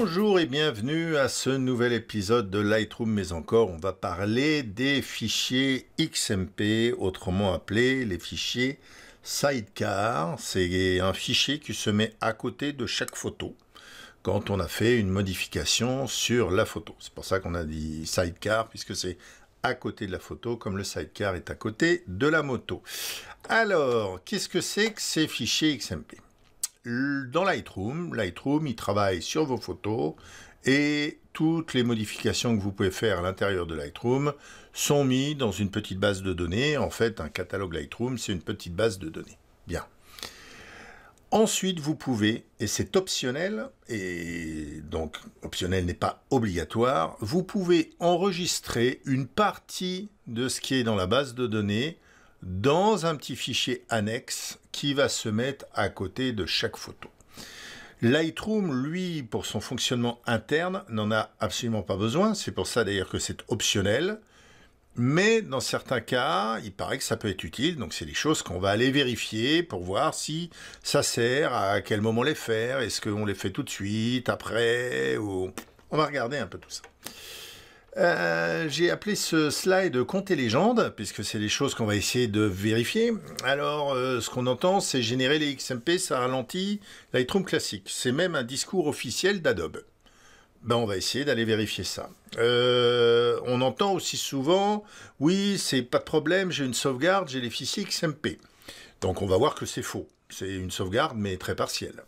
Bonjour et bienvenue à ce nouvel épisode de Lightroom, mais encore on va parler des fichiers XMP, autrement appelés les fichiers Sidecar. C'est un fichier qui se met à côté de chaque photo quand on a fait une modification sur la photo. C'est pour ça qu'on a dit Sidecar, puisque c'est à côté de la photo, comme le sidecar est à côté de la moto. Alors, qu'est-ce que c'est que ces fichiers XMP dans Lightroom, Lightroom, il travaille sur vos photos et toutes les modifications que vous pouvez faire à l'intérieur de Lightroom sont mises dans une petite base de données. En fait, un catalogue Lightroom, c'est une petite base de données. Bien. Ensuite, vous pouvez, et c'est optionnel, et donc optionnel n'est pas obligatoire, vous pouvez enregistrer une partie de ce qui est dans la base de données dans un petit fichier annexe va se mettre à côté de chaque photo. Lightroom, lui, pour son fonctionnement interne, n'en a absolument pas besoin. C'est pour ça d'ailleurs que c'est optionnel. Mais dans certains cas, il paraît que ça peut être utile. Donc c'est des choses qu'on va aller vérifier pour voir si ça sert, à quel moment les faire, est-ce qu'on les fait tout de suite, après, ou... On va regarder un peu tout ça. Euh, j'ai appelé ce slide Compter légende, puisque c'est les choses qu'on va essayer de vérifier. Alors, euh, ce qu'on entend, c'est générer les XMP, ça ralentit Lightroom classique. C'est même un discours officiel d'Adobe. Ben, on va essayer d'aller vérifier ça. Euh, on entend aussi souvent, oui, c'est pas de problème, j'ai une sauvegarde, j'ai les fichiers XMP. Donc on va voir que c'est faux. C'est une sauvegarde, mais très partielle.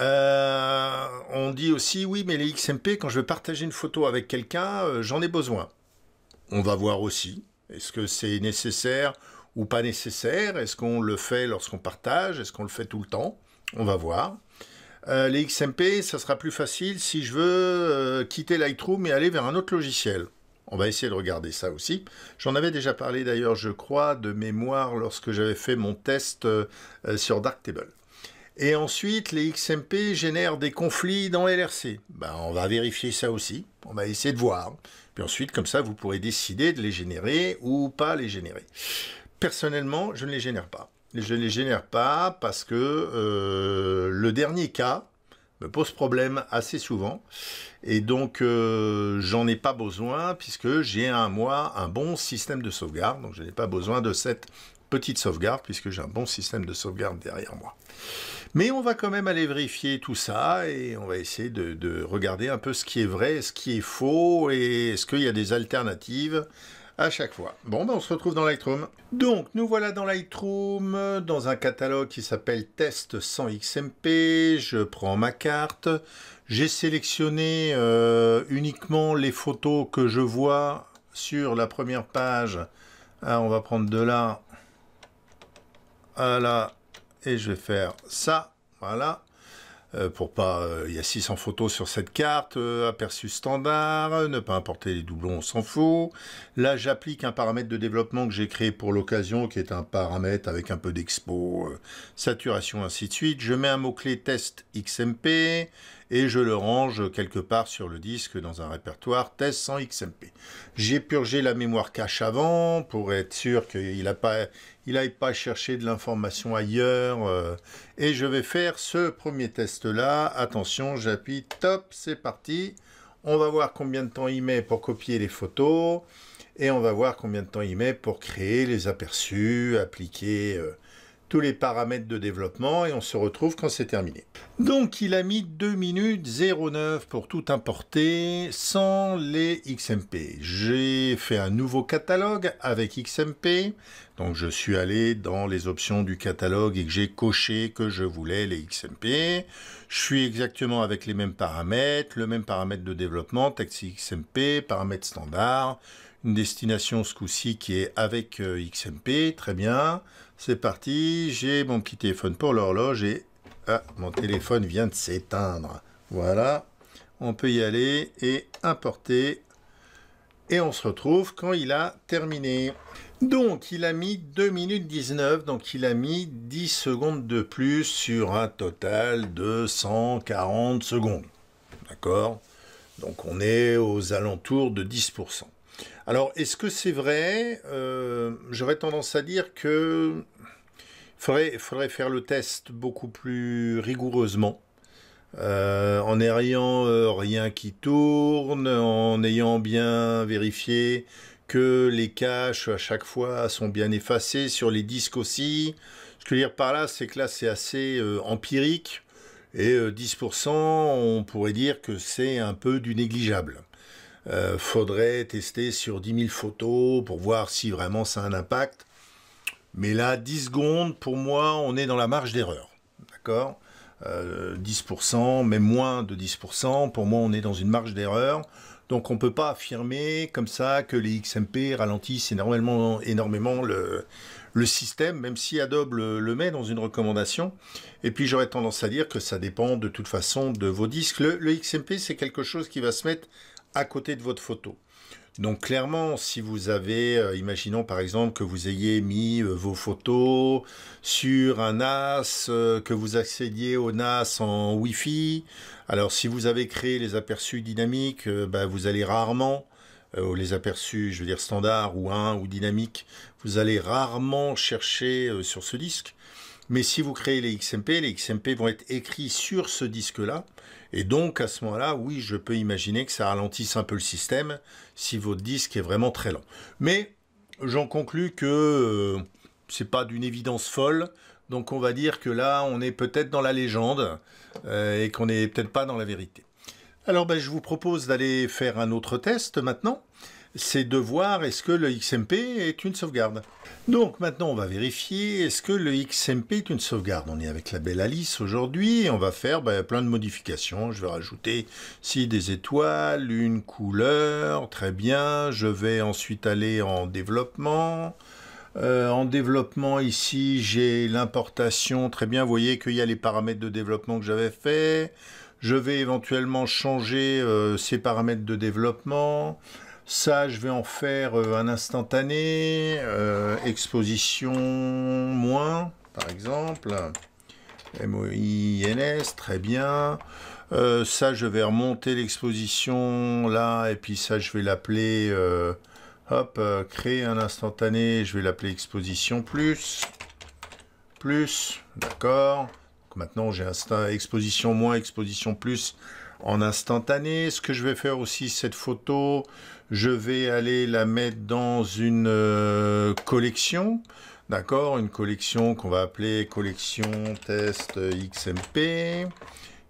Euh, on dit aussi, oui, mais les XMP, quand je veux partager une photo avec quelqu'un, euh, j'en ai besoin. On va voir aussi, est-ce que c'est nécessaire ou pas nécessaire Est-ce qu'on le fait lorsqu'on partage Est-ce qu'on le fait tout le temps On va voir. Euh, les XMP, ça sera plus facile si je veux quitter Lightroom et aller vers un autre logiciel. On va essayer de regarder ça aussi. J'en avais déjà parlé d'ailleurs, je crois, de mémoire lorsque j'avais fait mon test sur Darktable. Et ensuite, les XMP génèrent des conflits dans LRC. Ben, on va vérifier ça aussi. On va essayer de voir. Puis ensuite, comme ça, vous pourrez décider de les générer ou pas les générer. Personnellement, je ne les génère pas. Je ne les génère pas parce que euh, le dernier cas me pose problème assez souvent. Et donc, euh, j'en ai pas besoin puisque j'ai un moi un bon système de sauvegarde. Donc, je n'ai pas besoin de cette petite sauvegarde puisque j'ai un bon système de sauvegarde derrière moi. Mais on va quand même aller vérifier tout ça et on va essayer de, regarder un peu ce qui est vrai, ce qui est faux et est-ce qu'il y a des alternatives à chaque fois. Bon, ben on se retrouve dans Lightroom. Donc, nous voilà dans Lightroom, dans un catalogue qui s'appelle Test 100 XMP. Je prends ma carte. J'ai sélectionné euh, uniquement les photos que je vois sur la première page. Ah, on va prendre de là à là et je vais faire ça, voilà. Euh, pour pas, euh, il y a 600 photos sur cette carte, euh, aperçu standard, ne pas importer les doublons, on s'en fout. Là, j'applique un paramètre de développement que j'ai créé pour l'occasion, qui est un paramètre avec un peu d'expo, saturation, ainsi de suite. Je mets un mot-clé test XMP, et je le range quelque part sur le disque dans un répertoire test sans XMP. J'ai purgé la mémoire cache avant pour être sûr qu'il pas n'aille pas chercher de l'information ailleurs. Euh, et je vais faire ce premier test-là. Attention, j'appuie top, c'est parti. On va voir combien de temps il met pour copier les photos. Et on va voir combien de temps il met pour créer les aperçus, appliquer euh, tous les paramètres de développement et on se retrouve quand c'est terminé. Donc il a mis 2 minutes 09 pour tout importer sans les XMP. J'ai fait un nouveau catalogue avec XMP. Donc je suis allé dans les options du catalogue et que j'ai coché que je voulais les XMP. Je suis exactement avec les mêmes paramètres, le même paramètre de développement, texte XMP, paramètres standard une destination ce coup-ci qui est avec euh, XMP. Très bien, c'est parti. J'ai mon petit téléphone pour l'horloge et ah, mon téléphone vient de s'éteindre. Voilà, on peut y aller et importer. Et on se retrouve quand il a terminé. Donc, il a mis 2 minutes 19, donc il a mis 10 secondes de plus sur un total de 140 secondes. D'accord Donc, on est aux alentours de 10%. Alors, est-ce que c'est vrai euh, J'aurais tendance à dire que faudrait, faire le test beaucoup plus rigoureusement. Euh, en n'ayant euh, rien qui tourne, en ayant bien vérifié que les caches à chaque fois sont bien effacés, sur les disques aussi. Ce que je veux dire par là, c'est que là c'est assez empirique, et 10%, on pourrait dire que c'est un peu du négligeable. Euh, faudrait tester sur 10 000 photos pour voir si vraiment ça a un impact. Mais là, 10 secondes, pour moi, on est dans la marge d'erreur. D'accord 10%, euh, même moins de 10%, pour moi, on est dans une marge d'erreur. Donc on ne peut pas affirmer comme ça que les XMP ralentissent énormément, énormément le, système, même si Adobe le, met dans une recommandation. Et puis j'aurais tendance à dire que ça dépend de toute façon de vos disques. le XMP, c'est quelque chose qui va se mettre à côté de votre photo. Donc clairement, si vous avez, euh, imaginons par exemple que vous ayez mis euh, vos photos sur un NAS, euh, que vous accédiez au NAS en Wi-Fi, alors si vous avez créé les aperçus dynamiques, bah, vous allez rarement, les aperçus je veux dire standard ou 1 ou dynamique, vous allez rarement chercher sur ce disque. Mais si vous créez les XMP, les XMP vont être écrits sur ce disque-là. Et donc, à ce moment-là, oui, je peux imaginer que ça ralentisse un peu le système si votre disque est vraiment très lent. Mais j'en conclus que ce euh, c'est pas d'une évidence folle. Donc, on va dire que là, on est peut-être dans la légende euh, et qu'on n'est peut-être pas dans la vérité. Alors, ben, je vous propose d'aller faire un autre test maintenant c'est de voir est-ce que le XMP est une sauvegarde. Donc maintenant, on va vérifier est-ce que le XMP est une sauvegarde. On est avec la belle Alice aujourd'hui on va faire ben, plein de modifications. Je vais rajouter ici des étoiles, une couleur, très bien. Je vais ensuite aller en développement. Euh, en développement ici, j'ai l'importation. Très bien, vous voyez qu'il y a les paramètres de développement que j'avais fait. Je vais éventuellement changer euh, ces paramètres de développement. Ça, je vais en faire euh, un instantané, euh, exposition moins, par exemple. M-O-I-N-S, très bien. Euh, ça, je vais remonter l'exposition là, et puis ça, je vais l'appeler, hop, créer un instantané, je vais l'appeler exposition plus, plus, d'accord. Maintenant, j'ai exposition moins, exposition plus, en instantané. Ce que je vais faire aussi, cette photo, je vais aller la mettre dans une euh, collection. D'accord Une collection qu'on va appeler collection test XMP.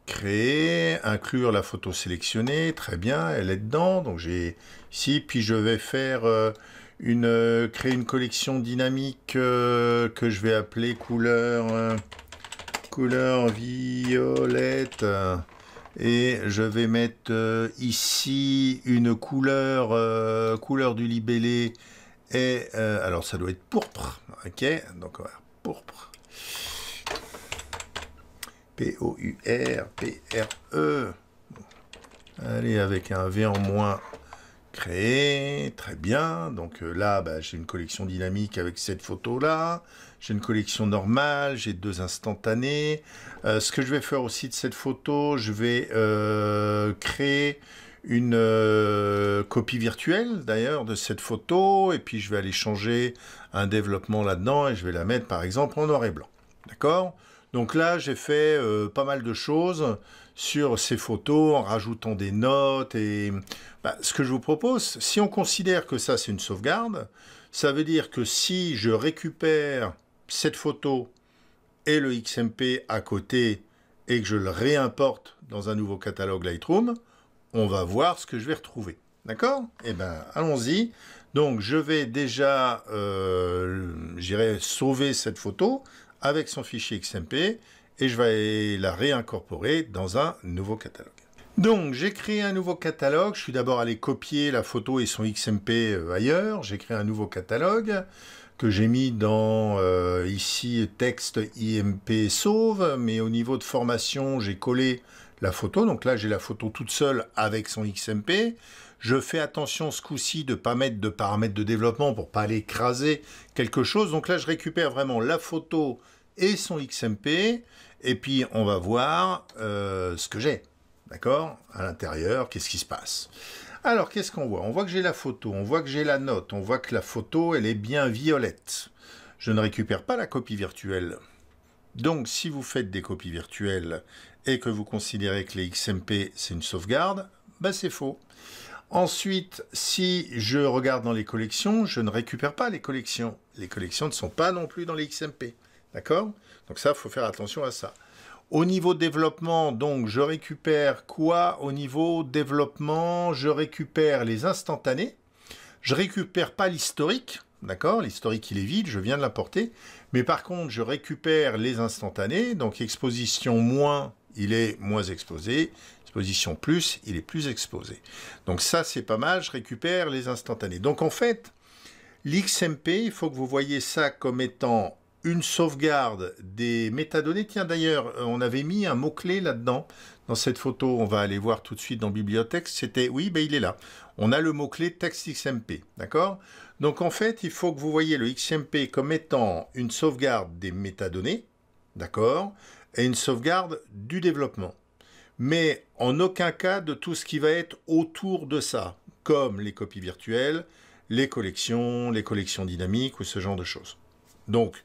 Créer, inclure la photo sélectionnée. Très bien, elle est dedans. Donc j'ai ici, puis je vais faire... Euh, une, euh, créer une collection dynamique que je vais appeler couleur couleur violette et je vais mettre euh, ici une euh, couleur, du libellé. Et euh, alors ça doit être pourpre. Ok, donc on va pourpre. P-O-U-R, P-R-E. Allez, avec un V en moins créé. Très bien. Donc là, bah, j'ai une collection dynamique avec cette photo-là j'ai une collection normale, j'ai deux instantanées. Euh, ce que je vais faire aussi de cette photo, je vais euh, créer une euh, copie virtuelle d'ailleurs de cette photo et puis je vais aller changer un développement là-dedans et je vais la mettre par exemple en noir et blanc. D'accord donc là, j'ai fait pas mal de choses sur ces photos en rajoutant des notes et bah, ce que je vous propose, si on considère que ça c'est une sauvegarde, ça veut dire que si je récupère cette photo et le XMP à côté et que je le réimporte dans un nouveau catalogue Lightroom, on va voir ce que je vais retrouver. D'accord Eh bien, allons-y. Donc, je vais déjà, euh, j'irai sauver cette photo avec son fichier XMP et je vais la réincorporer dans un nouveau catalogue. Donc, j'ai créé un nouveau catalogue. Je suis d'abord allé copier la photo et son XMP euh, ailleurs. J'ai créé un nouveau catalogue que j'ai mis dans euh, ici texte IMP sauve, mais au niveau de formation, j'ai collé la photo. Donc là, j'ai la photo toute seule avec son XMP. Je fais attention ce coup-ci de ne pas mettre de paramètres de développement pour pas l'écraser quelque chose. Donc là, je récupère vraiment la photo et son XMP. Et puis, on va voir euh, ce que j'ai. D'accord À l'intérieur, qu'est-ce qui se passe alors, qu'est-ce qu'on voit On voit que j'ai la photo, on voit que j'ai la note, on voit que la photo, elle est bien violette. Je ne récupère pas la copie virtuelle. Donc, si vous faites des copies virtuelles et que vous considérez que les XMP, c'est une sauvegarde, ben, c'est faux. Ensuite, si je regarde dans les collections, je ne récupère pas les collections. Les collections ne sont pas non plus dans les XMP. D'accord Donc ça, il faut faire attention à ça. Au niveau développement, donc, je récupère quoi Au niveau développement, je récupère les instantanés. Je récupère pas l'historique, d'accord L'historique, il est vide, je viens de l'apporter. Mais par contre, je récupère les instantanés. Donc, exposition moins, il est moins exposé. Exposition plus, il est plus exposé. Donc ça, c'est pas mal, je récupère les instantanés. Donc en fait, l'XMP, il faut que vous voyez ça comme étant une sauvegarde des métadonnées. Tiens, d'ailleurs, euh, on avait mis un mot-clé là-dedans, dans cette photo. On va aller voir tout de suite dans Bibliothèque. C'était, oui, ben, il est là. On a le mot-clé texte d'accord Donc, en fait, il faut que vous voyez le XMP comme étant une sauvegarde des métadonnées, d'accord Et une sauvegarde du développement. Mais en aucun cas de tout ce qui va être autour de ça, comme les copies virtuelles, les collections, les collections dynamiques ou ce genre de choses. Donc,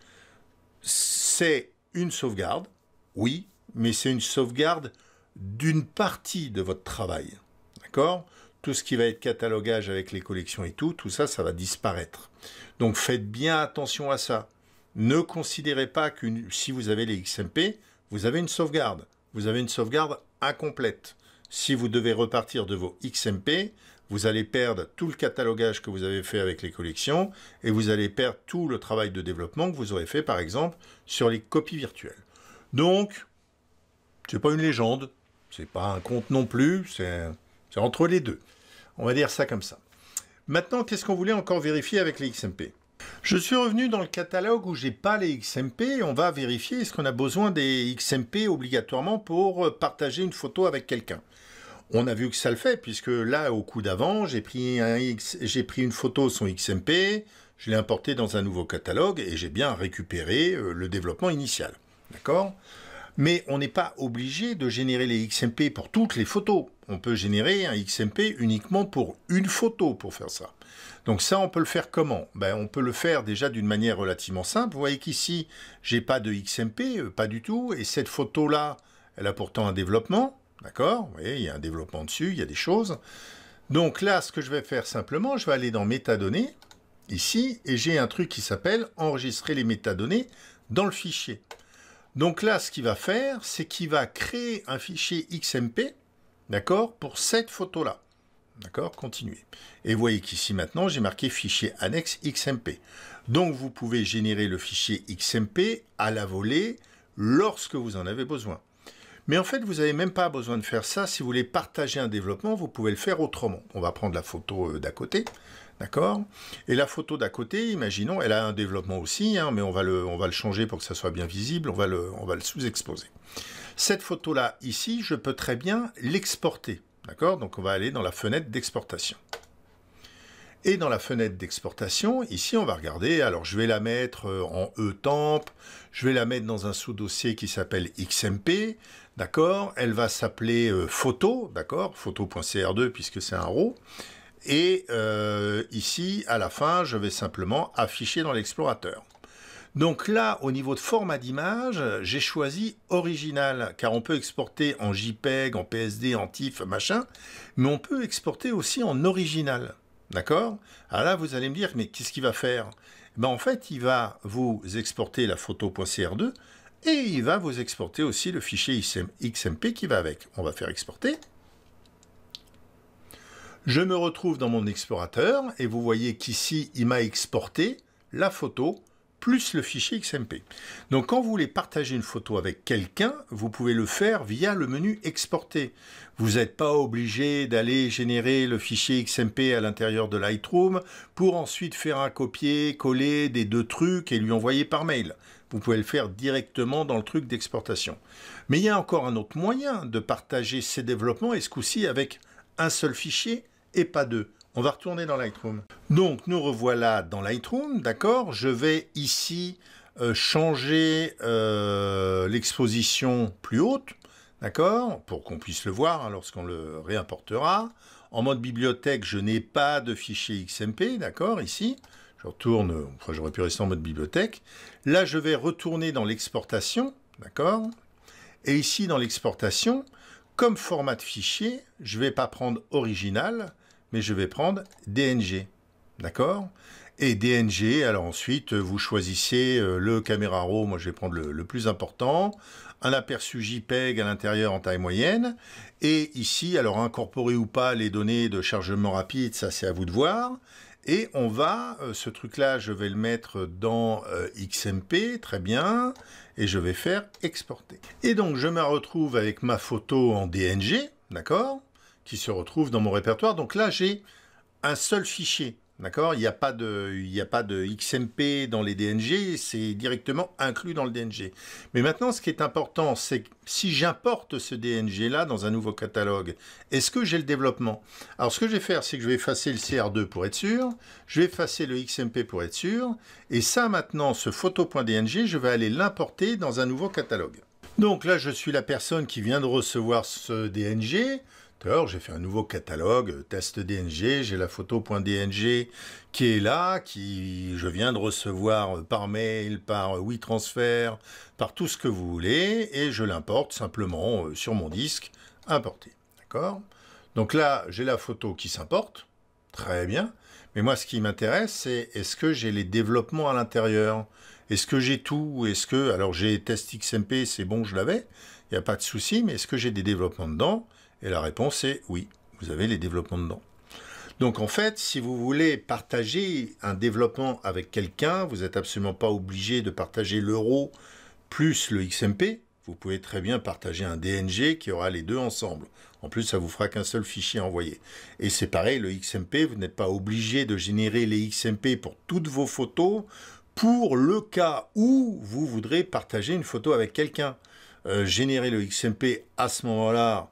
c'est une sauvegarde, oui, mais c'est une sauvegarde d'une partie de votre travail. D'accord Tout ce qui va être catalogage avec les collections et tout, tout ça, ça va disparaître. Donc faites bien attention à ça. Ne considérez pas que si vous avez les XMP, vous avez une sauvegarde. Vous avez une sauvegarde incomplète. Si vous devez repartir de vos XMP, vous allez perdre tout le catalogage que vous avez fait avec les collections et vous allez perdre tout le travail de développement que vous aurez fait, par exemple, sur les copies virtuelles. Donc, ce n'est pas une légende, c'est pas un compte non plus, c'est entre les deux. On va dire ça comme ça. Maintenant, qu'est-ce qu'on voulait encore vérifier avec les XMP je suis revenu dans le catalogue où j'ai pas les XMP on va vérifier est-ce qu'on a besoin des XMP obligatoirement pour partager une photo avec quelqu'un. On a vu que ça le fait, puisque là, au coup d'avant, j'ai pris, pris une photo, son XMP, je l'ai importé dans un nouveau catalogue et j'ai bien récupéré euh, le développement initial. D'accord Mais on n'est pas obligé de générer les XMP pour toutes les photos. On peut générer un XMP uniquement pour une photo pour faire ça. Donc ça, on peut le faire comment ben, On peut le faire déjà d'une manière relativement simple. Vous voyez qu'ici, j'ai pas de XMP, euh, pas du tout, et cette photo-là, elle a pourtant un développement. D'accord Vous voyez, il y a un développement dessus, il y a des choses. Donc là, ce que je vais faire simplement, je vais aller dans métadonnées, ici, et j'ai un truc qui s'appelle enregistrer les métadonnées dans le fichier. Donc là, ce qu'il va faire, c'est qu'il va créer un fichier XMP, d'accord, pour cette photo-là. D'accord Continuez. Et vous voyez qu'ici maintenant, j'ai marqué fichier annexe XMP. Donc vous pouvez générer le fichier XMP à la volée lorsque vous en avez besoin. Mais en fait, vous n'avez même pas besoin de faire ça. Si vous voulez partager un développement, vous pouvez le faire autrement. On va prendre la photo euh, d'à côté. D'accord Et la photo d'à côté, imaginons, elle a un développement aussi, hein, mais on va, le, changer pour que ça soit bien visible, on va le, on va le sous-exposer. Cette photo-là, ici, je peux très bien l'exporter. D'accord Donc on va aller dans la fenêtre d'exportation. Et dans la fenêtre d'exportation, ici, on va regarder, alors je vais la mettre euh, en E-temp, je vais la mettre dans un sous-dossier qui s'appelle XMP, d'accord Elle va s'appeler euh, photo, d'accord Photo.cr2 puisque c'est un RAW. Et euh, ici, à la fin, je vais simplement afficher dans l'explorateur. Donc là, au niveau de format d'image, j'ai choisi original, car on peut exporter en JPEG, en PSD, en TIFF, machin, mais on peut exporter aussi en original. D'accord Alors ah là, vous allez me dire, mais qu'est-ce qu'il va faire eh ben, En fait, il va vous exporter la photo.cr2 et il va vous exporter aussi le fichier XMP qui va avec. On va faire exporter. Je me retrouve dans mon explorateur et vous voyez qu'ici, il m'a exporté la photo plus le fichier XMP. Donc quand vous voulez partager une photo avec quelqu'un, vous pouvez le faire via le menu exporter. Vous n'êtes pas obligé d'aller générer le fichier XMP à l'intérieur de Lightroom pour ensuite faire un copier-coller des deux trucs et lui envoyer par mail. Vous pouvez le faire directement dans le truc d'exportation. Mais il y a encore un autre moyen de partager ces développements, et ce coup-ci avec un seul fichier et pas deux. On va retourner dans Lightroom. Donc nous revoilà dans Lightroom, d'accord Je vais ici euh, changer euh, l'exposition plus haute, d'accord Pour qu'on puisse le voir hein, lorsqu'on le réimportera. En mode bibliothèque, je n'ai pas de fichier XMP, d'accord Ici, je retourne, enfin j'aurais pu rester en mode bibliothèque. Là, je vais retourner dans l'exportation, d'accord Et ici, dans l'exportation, comme format de fichier, je ne vais pas prendre original, mais je vais prendre DNG. D'accord Et DNG, alors ensuite, vous choisissez euh, le caméra RAW, moi je vais prendre le, le plus important, un aperçu JPEG à l'intérieur en taille moyenne, et ici, alors incorporer ou pas les données de chargement rapide, ça c'est à vous de voir, et on va, euh, ce truc-là, je vais le mettre dans euh, XMP, très bien, et je vais faire exporter. Et donc, je me retrouve avec ma photo en DNG, d'accord qui se retrouve dans mon répertoire. Donc là, j'ai un seul fichier. D'accord Il n'y a, pas de, a pas de XMP dans les DNG, c'est directement inclus dans le DNG. Mais maintenant, ce qui est important, c'est que si j'importe ce DNG-là dans un nouveau catalogue, est-ce que j'ai le développement Alors, ce que je vais faire, c'est que je vais effacer le CR2 pour être sûr, je vais effacer le XMP pour être sûr, et ça, maintenant, ce photo.dng, je vais aller l'importer dans un nouveau catalogue. Donc là, je suis la personne qui vient de recevoir ce DNG j'ai fait un nouveau catalogue, euh, test DNG, j'ai la photo.dng qui est là, qui je viens de recevoir euh, par mail, par euh, WeTransfer, par tout ce que vous voulez, et je l'importe simplement sur mon disque, importé. D'accord Donc là, j'ai la photo qui s'importe, très bien, mais moi ce qui m'intéresse, c'est est-ce que j'ai les développements à l'intérieur est-ce que j'ai tout Est-ce que alors j'ai test XMP, c'est bon, je l'avais, il n'y a pas de souci, mais est-ce que j'ai des développements dedans et la réponse est oui, vous avez les développements dedans. Donc en fait, si vous voulez partager un développement avec quelqu'un, vous n'êtes absolument pas obligé de partager l'euro plus le XMP. Vous pouvez très bien partager un DNG qui aura les deux ensemble. En plus, ça vous fera qu'un seul fichier envoyé. Et c'est pareil, le XMP, vous n'êtes pas obligé de générer les XMP pour toutes vos photos pour le cas où vous voudrez partager une photo avec quelqu'un. Euh, générer le XMP à ce moment-là,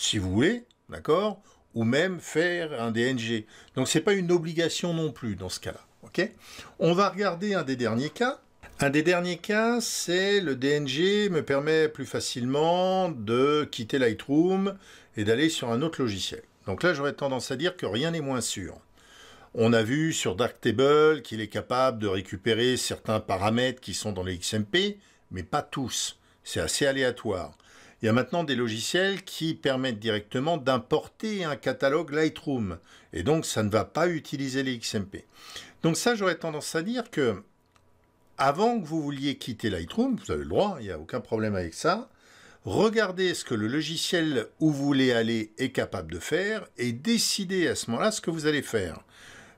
si vous voulez, d'accord Ou même faire un DNG. Donc ce n'est pas une obligation non plus dans ce cas-là. ok On va regarder un des derniers cas. Un des derniers cas, c'est le DNG me permet plus facilement de quitter Lightroom et d'aller sur un autre logiciel. Donc là, j'aurais tendance à dire que rien n'est moins sûr. On a vu sur Darktable qu'il est capable de récupérer certains paramètres qui sont dans les XMP, mais pas tous. C'est assez aléatoire. Il y a maintenant des logiciels qui permettent directement d'importer un catalogue Lightroom. Et donc, ça ne va pas utiliser les XMP. Donc ça, j'aurais tendance à dire que avant que vous vouliez quitter Lightroom, vous avez le droit, il n'y a aucun problème avec ça, regardez ce que le logiciel où vous voulez aller est capable de faire et décidez à ce moment-là ce que vous allez faire.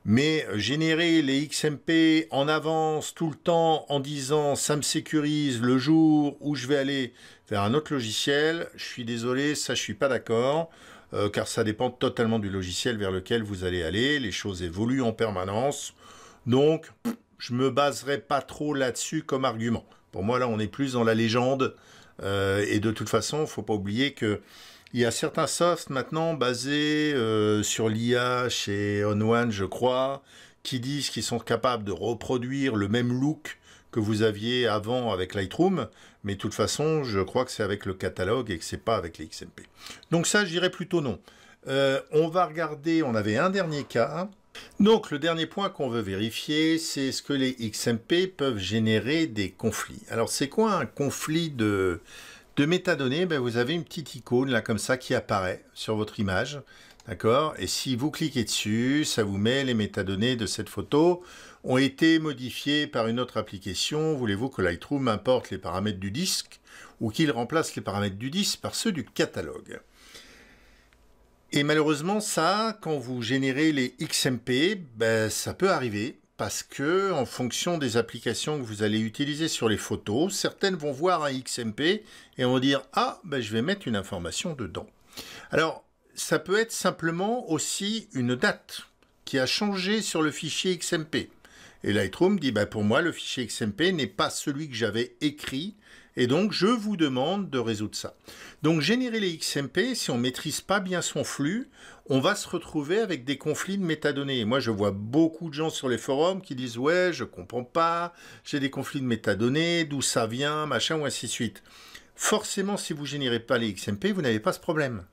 Mais euh, générer les XMP en avance tout le temps en disant ça me sécurise le jour où je vais aller vers un autre logiciel, je suis désolé, ça je suis pas d'accord. Euh, car ça dépend totalement du logiciel vers lequel vous allez aller, les choses évoluent en permanence. Donc, je me baserai pas trop là-dessus comme argument. Pour moi, là, on est plus dans la légende. Euh, et de toute façon, il faut pas oublier que il y a certains softs maintenant basés euh, sur l'IA chez OnOne, je crois, qui disent qu'ils sont capables de reproduire le même look que vous aviez avant avec Lightroom, mais de toute façon, je crois que c'est avec le catalogue et que ce n'est pas avec les XMP. Donc ça, je dirais plutôt non. Euh, on va regarder, on avait un dernier cas. Donc le dernier point qu'on veut vérifier, c'est ce que les XMP peuvent générer des conflits. Alors c'est quoi un conflit de de métadonnées, ben, vous avez une petite icône là comme ça qui apparaît sur votre image. D'accord Et si vous cliquez dessus, ça vous met les métadonnées de cette photo ont été modifiées par une autre application. Voulez-vous que Lightroom importe les paramètres du disque ou qu'il remplace les paramètres du disque par ceux du catalogue Et malheureusement, ça, quand vous générez les XMP, ben, ça peut arriver parce que en fonction des applications que vous allez utiliser sur les photos, certaines vont voir un XMP et vont dire ah ben, je vais mettre une information dedans. Alors ça peut être simplement aussi une date qui a changé sur le fichier XMP. Et Lightroom dit bah, pour moi le fichier XMP n'est pas celui que j'avais écrit et donc, je vous demande de résoudre ça. Donc, générer les XMP, si on ne maîtrise pas bien son flux, on va se retrouver avec des conflits de métadonnées. moi, je vois beaucoup de gens sur les forums qui disent « Ouais, je ne comprends pas, j'ai des conflits de métadonnées, d'où ça vient, machin, ou ainsi de suite. » Forcément, si vous générez pas les XMP, vous n'avez pas ce problème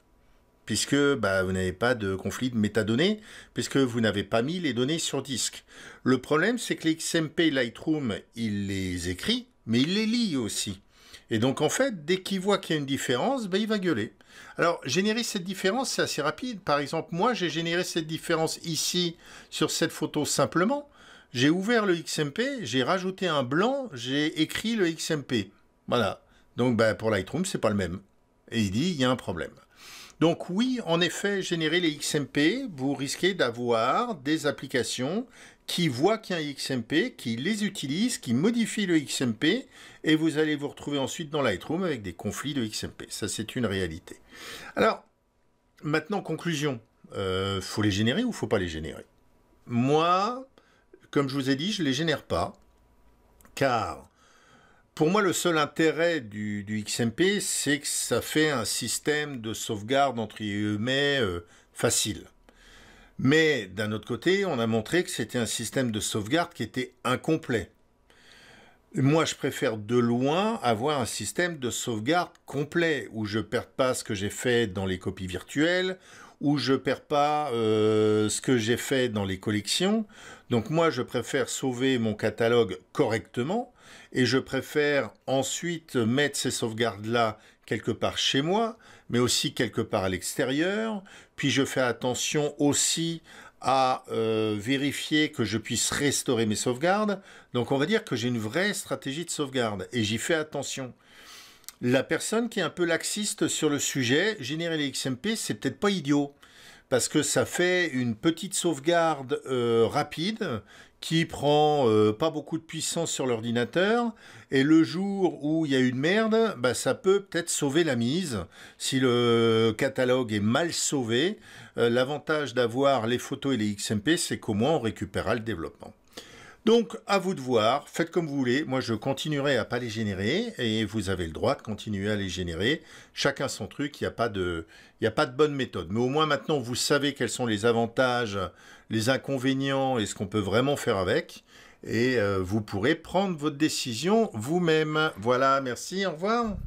puisque bah, vous n'avez pas de conflit de métadonnées, puisque vous n'avez pas mis les données sur disque. Le problème, c'est que les XMP Lightroom, il les écrit, mais il les lit aussi. Et donc en fait, dès qu'il voit qu'il y a une différence, ben, il va gueuler. Alors générer cette différence, c'est assez rapide. Par exemple, moi j'ai généré cette différence ici sur cette photo simplement. J'ai ouvert le XMP, j'ai rajouté un blanc, j'ai écrit le XMP. Voilà. Donc ben, pour Lightroom, c'est pas le même. Et il dit, il y a un problème. Donc oui, en effet, générer les XMP, vous risquez d'avoir des applications qui voit qu'il y a un XMP, qui les utilise, qui modifie le XMP, et vous allez vous retrouver ensuite dans Lightroom avec des conflits de XMP. Ça, c'est une réalité. Alors, maintenant, conclusion. Euh, faut les générer ou faut pas les générer Moi, comme je vous ai dit, je ne les génère pas, car pour moi, le seul intérêt du, XMP, c'est que ça fait un système de sauvegarde, entre guillemets, euh, facile. Mais d'un autre côté, on a montré que c'était un système de sauvegarde qui était incomplet. Moi, je préfère de loin avoir un système de sauvegarde complet, où je ne perds pas ce que j'ai fait dans les copies virtuelles, où je ne perds pas euh, ce que j'ai fait dans les collections. Donc moi, je préfère sauver mon catalogue correctement, et je préfère ensuite mettre ces sauvegardes-là quelque part chez moi, mais aussi quelque part à l'extérieur. Puis je fais attention aussi à euh, vérifier que je puisse restaurer mes sauvegardes. Donc on va dire que j'ai une vraie stratégie de sauvegarde et j'y fais attention. La personne qui est un peu laxiste sur le sujet, générer les XMP, c'est peut-être pas idiot parce que ça fait une petite sauvegarde euh, rapide qui prend euh, pas beaucoup de puissance sur l'ordinateur, et le jour où il y a une merde, bah, ça peut peut-être sauver la mise. Si le catalogue est mal sauvé, euh, l'avantage d'avoir les photos et les XMP, c'est qu'au moins on récupérera le développement. Donc, à vous de voir, faites comme vous voulez. Moi, je continuerai à pas les générer et vous avez le droit de continuer à les générer. Chacun son truc, il n'y a, pas de, a pas de bonne méthode. Mais au moins maintenant, vous savez quels sont les avantages, les inconvénients et ce qu'on peut vraiment faire avec. Et euh, vous pourrez prendre votre décision vous-même. Voilà, merci, au revoir.